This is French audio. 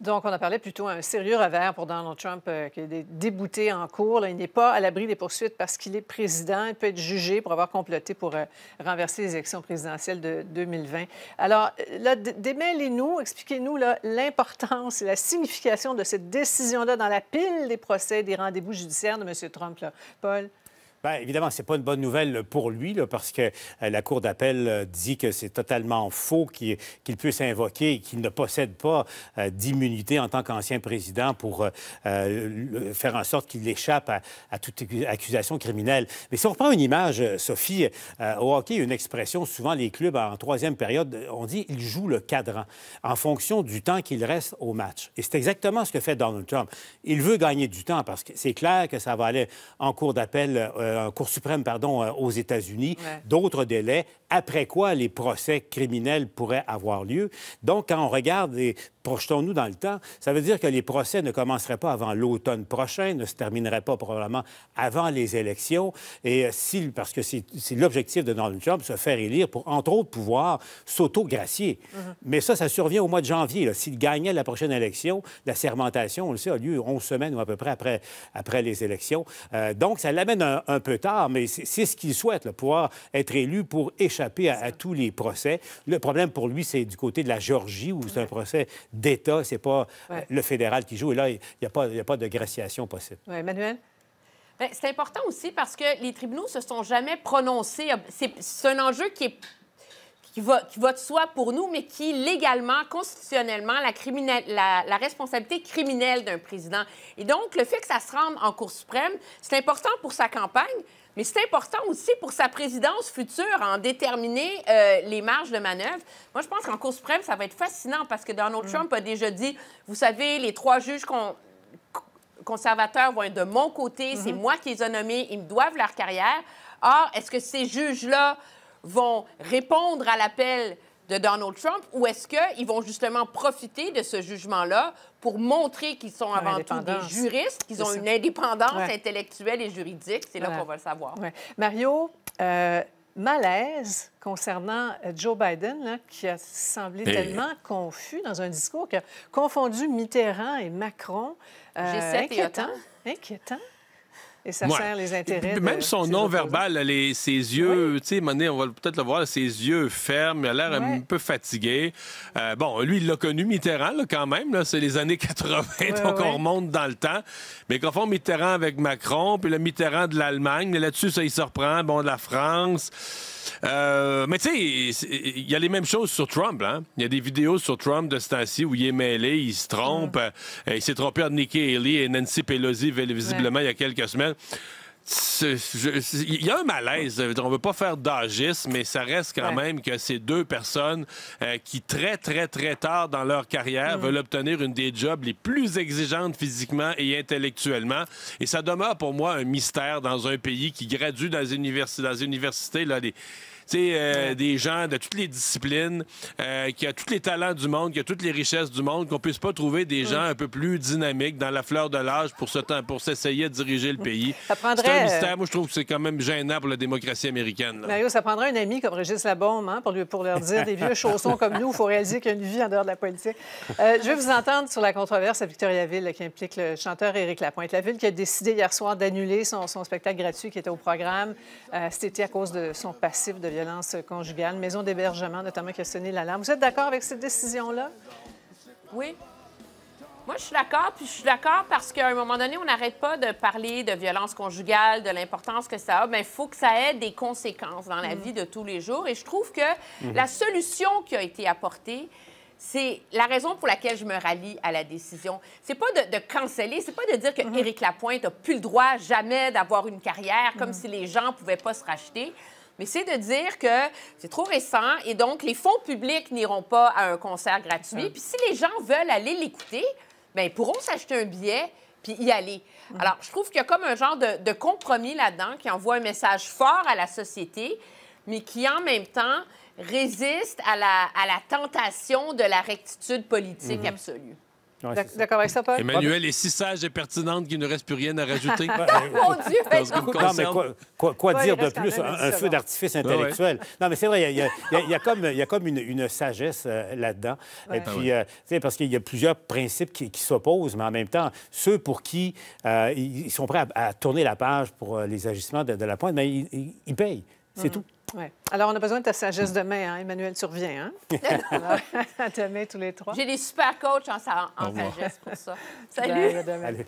Donc, on a parlé plutôt un sérieux revers pour Donald Trump euh, qui est débouté en cours. il n'est pas à l'abri des poursuites parce qu'il est président. Il peut être jugé pour avoir comploté pour euh, renverser les élections présidentielles de 2020. Alors, euh, là, démêlez-nous, expliquez-nous l'importance et la signification de cette décision-là dans la pile des procès, des rendez-vous judiciaires de M. Trump. Paul? Bien, évidemment, ce n'est pas une bonne nouvelle pour lui, parce que euh, la Cour d'appel euh, dit que c'est totalement faux qu'il puisse invoquer qu'il ne possède pas euh, d'immunité en tant qu'ancien président pour faire en sorte qu'il échappe à, toute accusation criminelle. Mais si on reprend une image, Sophie, au hockey, une expression, souvent les clubs en troisième période, on dit ils jouent le cadran en fonction du temps qu'il reste au match. Et c'est exactement ce que fait Donald Trump. Il veut gagner du temps parce que c'est clair que ça va aller en Cour d'appel euh, Cour suprême, pardon, euh, aux États-Unis, d'autres délais après quoi les procès criminels pourraient avoir lieu. Donc, quand on regarde et projetons-nous dans le temps, ça veut dire que les procès ne commenceraient pas avant l'automne prochain, ne se termineraient pas probablement avant les élections. Et euh, si, parce que c'est l'objectif de Donald Trump, se faire élire pour, entre autres, pouvoir s'autogracier mm-hmm. Mais ça, ça survient au mois de janvier. S'il gagnait la prochaine élection, la sermentation, on le sait, a lieu 11 semaines ou à peu près après, après les élections. Euh, donc, ça l'amène un, peu tard, mais c'est ce qu'il souhaite, le pouvoir être élu pour échanger à, tous les procès. Le problème pour lui, c'est du côté de la Géorgie, où c'est un procès d'État, c'est pas le fédéral qui joue. Et là, il n'y a, pas, a pas de graciation possible. Oui, Emmanuel? Ben, c'est important aussi parce que les tribunaux se sont jamais prononcés. C'est un enjeu qui est qui va, qui de soi pour nous, mais qui légalement, constitutionnellement, la, la, responsabilité criminelle d'un président. Et donc, le fait que ça se rende en Cour suprême, c'est important pour sa campagne, mais c'est important aussi pour sa présidence future en déterminer euh, les marges de manœuvre. Moi, je pense qu'en Cour suprême, ça va être fascinant parce que Donald mm. Trump a déjà dit, vous savez, les trois juges qu'on conservateurs vont être de mon côté, c'est mm-hmm. moi qui les ai nommés, ils me doivent leur carrière. Or, est-ce que ces juges-là vont répondre à l'appel de Donald Trump ou est-ce qu'ils vont justement profiter de ce jugement-là pour montrer qu'ils sont avant tout des juristes, qu'ils ont une indépendance intellectuelle et juridique? C'est là qu'on va le savoir. Mario, euh, malaise concernant euh, Joe Biden, qui a semblé tellement confus dans un discours qui a confondu Mitterrand et Macron. Euh, 7 inquiétant. Et ça sert les intérêts. Même son nom verbal, ses yeux, tu sais, on va peut-être le voir, ses yeux fermes, il a l'air un peu fatigué. Euh, bon, lui, il l'a connu, Mitterrand, quand même, c'est les années 80, donc on remonte dans le temps. Mais font Mitterrand avec Macron, puis le Mitterrand de l'Allemagne, là-dessus, ça, il se reprend, bon, de la France. Euh, mais tu sais, il y a les mêmes choses sur Trump. Hein. Il y a des vidéos sur Trump de ce temps-ci où il est mêlé, il se trompe. Euh, il s'est trompé en Nikki Haley et Nancy Pelosi, visiblement, il y a quelques semaines il y a un malaise. On ne veut pas faire d'agisme, mais ça reste quand même que ces deux personnes euh, qui, très, très, très tard dans leur carrière, mm. veulent obtenir une des jobs les plus exigeantes physiquement et intellectuellement. Et ça demeure pour moi un mystère dans un pays qui gradue dans les, dans les universités. Là, les euh, des gens de toutes les disciplines, euh, qui a tous les talents du monde, qui a toutes les richesses du monde, qu'on puisse pas trouver des gens un peu plus dynamiques dans la fleur de l'âge pour temps, pour s'essayer de diriger le pays. Prendrait... C'est un euh, mystère. Moi, je trouve que c'est quand même gênant pour la démocratie américaine. Mario, ça prendrait un ami comme Régis Labombe hein, pour, lui, pour leur dire des vieux chaussons comme nous, il faut réaliser qu'il y a une vie en dehors de la politique. je vais vous entendre sur la controverse à Victoriaville qui implique le chanteur Éric Lapointe. La ville qui a décidé hier soir d'annuler son, spectacle gratuit qui était au programme, c'était à cause de son passif de violence conjugale, maison d'hébergement notamment qui a sonné l'alarme. Vous êtes d'accord avec cette décision-là? Oui. Moi, je suis d'accord, puis je suis d'accord parce qu'à un moment donné, on n'arrête pas de parler de violence conjugale, de l'importance que ça a. mais il faut que ça ait des conséquences dans la mm. vie de tous les jours. Et je trouve que mm-hmm. la solution qui a été apportée, c'est la raison pour laquelle je me rallie à la décision. C'est pas de, de canceller, c'est pas de dire que mm-hmm. Éric Lapointe n'a plus le droit jamais d'avoir une carrière, comme mm-hmm. si les gens pouvaient pas se racheter mais c'est de dire que c'est trop récent et donc les fonds publics n'iront pas à un concert gratuit. Hein. Puis si les gens veulent aller l'écouter, bien, ils pourront s'acheter un billet puis y aller. Mmh. Alors, je trouve qu'il y a comme un genre de, compromis là-dedans qui envoie un message fort à la société, mais qui en même temps résiste à la, à la tentation de la rectitude politique mmh. absolue. Emmanuel est si sage et pertinente qu'il ne reste plus rien à rajouter. Ah, mon Dieu! quoi, dire de plus? Un, feu d'artifice intellectuel. non, mais c'est vrai, il y, a comme, une, sagesse euh, là-dedans. Et ah puis, euh, parce qu'il y a plusieurs principes qui, s'opposent, mais en même temps, ceux pour qui euh, ils sont prêts à, tourner la page pour les ajustements de, la pointe, mais ils payent. C'est mhm. tout. Alors, on a besoin de ta sagesse demain, hein? Emmanuel, tu reviens, hein? à demain, tous les trois. J'ai des super coachs en, sagesse pour ça. Salut!